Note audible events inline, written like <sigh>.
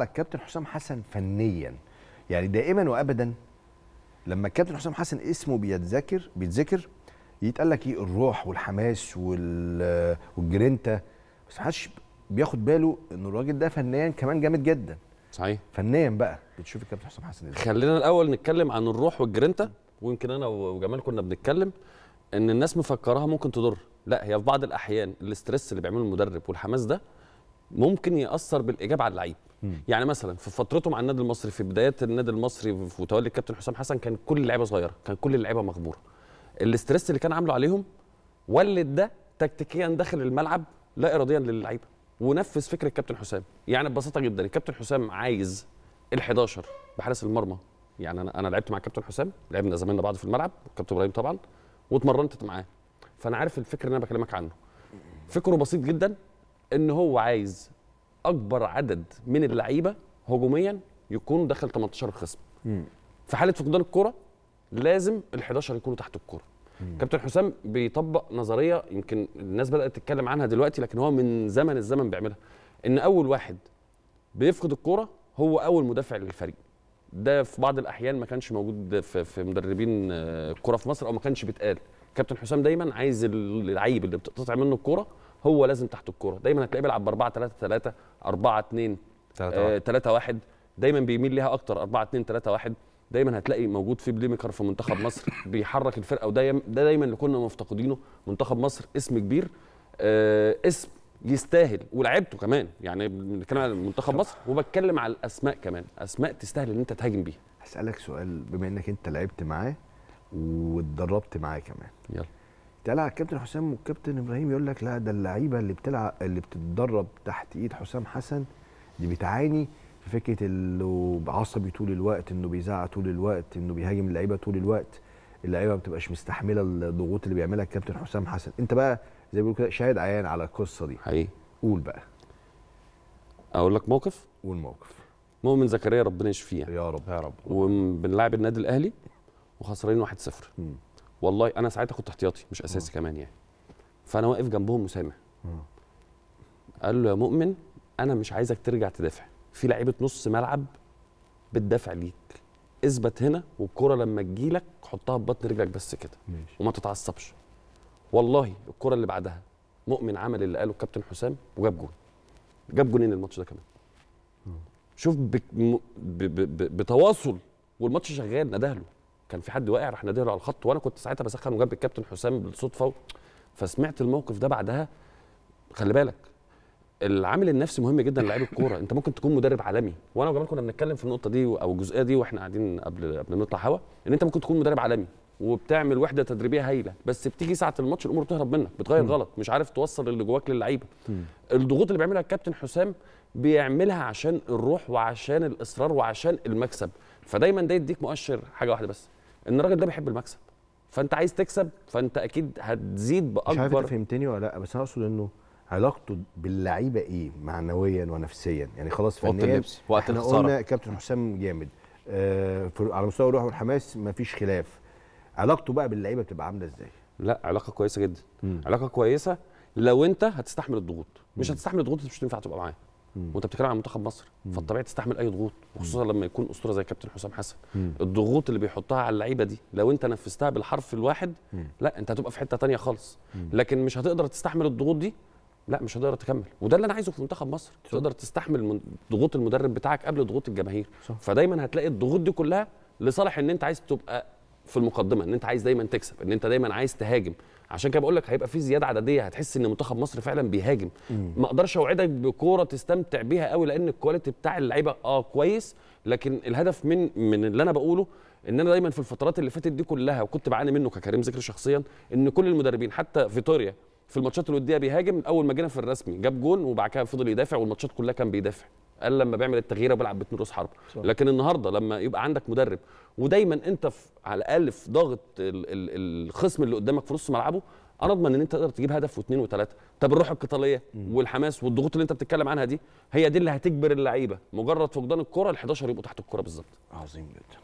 الكابتن حسام حسن فنيا يعني دائما وابدا لما الكابتن حسام حسن اسمه بيتذكر بيتذكر يتقال لك ايه الروح والحماس والجرينتا بس محدش بياخد باله ان الراجل ده فنيا كمان جامد جدا صحيح فنيا بقى بتشوف الكابتن حسام حسن ازاي خلينا الاول نتكلم عن الروح والجرينتا ويمكن انا وجمال كنا بنتكلم ان الناس مفكراها ممكن تضر لا هي في بعض الاحيان الاسترس اللي بيعمله المدرب والحماس ده ممكن ياثر بالايجاب على اللعيب مم. يعني مثلا في فترته مع النادي المصري في بدايات النادي المصري في تولي الكابتن حسام حسن كان كل اللعيبه صغيره كان كل اللعيبه مغموره الاسترس اللي كان عامله عليهم ولد ده تكتيكيا داخل الملعب لا اراديا للعيبه ونفذ فكره الكابتن حسام يعني ببساطه جدا الكابتن حسام عايز ال11 بحارس المرمى يعني انا انا لعبت مع الكابتن حسام لعبنا زمايلنا بعض في الملعب الكابتن ابراهيم طبعا واتمرنت معاه فانا عارف الفكر اللي انا بكلمك عنه فكره بسيط جدا ان هو عايز اكبر عدد من اللعيبه هجوميا يكون دخل 18 خصم في حاله فقدان الكره لازم ال11 يكونوا تحت الكره كابتن حسام بيطبق نظريه يمكن الناس بدات تتكلم عنها دلوقتي لكن هو من زمن الزمن بيعملها ان اول واحد بيفقد الكره هو اول مدافع للفريق ده في بعض الاحيان ما كانش موجود في, في مدربين الكره آه، في مصر او ما كانش بيتقال كابتن حسام دايما عايز اللعيب اللي بتقطع منه الكره هو لازم تحت الكوره دايما هتلاقيه بيلعب ب 4 3 3 4 2 3 1 دايما بيميل ليها اكتر 4 2 3 1 دايما هتلاقي موجود في بلي ميكر في منتخب مصر <laughs> بيحرك الفرقه وده ده دايما اللي كنا مفتقدينه منتخب مصر اسم كبير آه اسم يستاهل ولعبته كمان يعني بنتكلم على منتخب مصر وبتكلم على الاسماء كمان اسماء تستاهل ان انت تهاجم بيها هسالك سؤال بما انك انت لعبت معاه واتدربت معاه كمان يلا تلعب الكابتن حسام والكابتن ابراهيم يقول لك لا ده اللعيبه اللي بتلعب اللي بتتدرب تحت ايد حسام حسن دي بتعاني في فكره انه عصبي طول الوقت انه بيزعق طول الوقت انه بيهاجم اللعيبه طول الوقت اللعيبه ما بتبقاش مستحمله الضغوط اللي بيعملها الكابتن حسام حسن انت بقى زي ما بيقولوا كده شاهد عيان على القصه دي حقيقي قول بقى اقول لك موقف قول موقف مؤمن زكريا ربنا يشفيه يا رب يا رب وبنلاعب النادي الاهلي وخسرانين 1-0 والله انا ساعتها كنت احتياطي مش اساسي م. كمان يعني فانا واقف جنبهم مسامح قال له يا مؤمن انا مش عايزك ترجع تدافع في لعيبه نص ملعب بتدافع ليك اثبت هنا والكرة لما تجيلك حطها ببطن رجلك بس كده ماشي. وما تتعصبش والله الكرة اللي بعدها مؤمن عمل اللي قاله الكابتن حسام وجاب جول جاب جولين الماتش ده كمان شوف بك م... ب... ب... ب... بتواصل والماتش شغال ندهله كان في حد واقع راح ناديه على الخط وانا كنت ساعتها بسخن وجنب الكابتن حسام بالصدفه فسمعت الموقف ده بعدها خلي بالك العامل النفسي مهم جدا للاعيب الكوره انت ممكن تكون مدرب عالمي وانا وجمال كنا بنتكلم في النقطه دي او الجزئيه دي واحنا قاعدين قبل قبل نطلع هوا ان انت ممكن تكون مدرب عالمي وبتعمل وحده تدريبيه هايله بس بتيجي ساعه الماتش الامور بتهرب منك بتغير م. غلط مش عارف توصل اللي جواك للعيبه الضغوط اللي بيعملها الكابتن حسام بيعملها عشان الروح وعشان الاصرار وعشان المكسب فدايما ده يديك مؤشر حاجه واحده بس ان الراجل ده بيحب المكسب فانت عايز تكسب فانت اكيد هتزيد باكبر مش عارف انت فهمتني ولا لا بس انا اقصد انه علاقته باللعيبه ايه معنويا ونفسيا يعني خلاص فنيا اللبس وقت احنا الخسارة. قلنا كابتن حسام جامد آه على مستوى الروح والحماس مفيش خلاف علاقته بقى باللعيبه بتبقى عامله ازاي لا علاقه كويسه جدا مم. علاقه كويسه لو انت هتستحمل الضغوط مش هتستحمل الضغوط مش هتنفع تبقى معاه وانت بتتكلم عن منتخب مصر فالطبيعي تستحمل اي ضغوط وخصوصا لما يكون اسطوره زي كابتن حسام حسن الضغوط اللي بيحطها على اللعيبه دي لو انت نفذتها بالحرف الواحد لا انت هتبقى في حته ثانيه خالص لكن مش هتقدر تستحمل الضغوط دي لا مش هتقدر تكمل وده اللي انا عايزه في منتخب مصر صح. تقدر تستحمل ضغوط المدرب بتاعك قبل ضغوط الجماهير صح. فدايما هتلاقي الضغوط دي كلها لصالح ان انت عايز تبقى في المقدمه ان انت عايز دايما تكسب ان انت دايما عايز تهاجم عشان كده بقول لك هيبقى في زياده عدديه هتحس ان منتخب مصر فعلا بيهاجم ما اقدرش اوعدك بكوره تستمتع بيها قوي لان الكواليتي بتاع اللعيبه اه كويس لكن الهدف من من اللي انا بقوله ان انا دايما في الفترات اللي فاتت دي كلها وكنت بعاني منه ككريم ذكري شخصيا ان كل المدربين حتى فيتوريا في الماتشات الوديه بيهاجم اول ما جينا في الرسمي جاب جون وبعد كده فضل يدافع والماتشات كلها كان بيدافع الا لما بعمل التغييره بلعب باتنين راس حرب لكن النهارده لما يبقى عندك مدرب ودايما انت في على الاقل في ضاغط الخصم اللي قدامك في نص ملعبه انا اضمن ان انت تقدر تجيب هدف واثنين وثلاثه طب الروح القتاليه والحماس والضغوط اللي انت بتتكلم عنها دي هي دي اللي هتجبر اللعيبه مجرد فقدان الكره ال11 يبقوا تحت الكره بالظبط عظيم جدا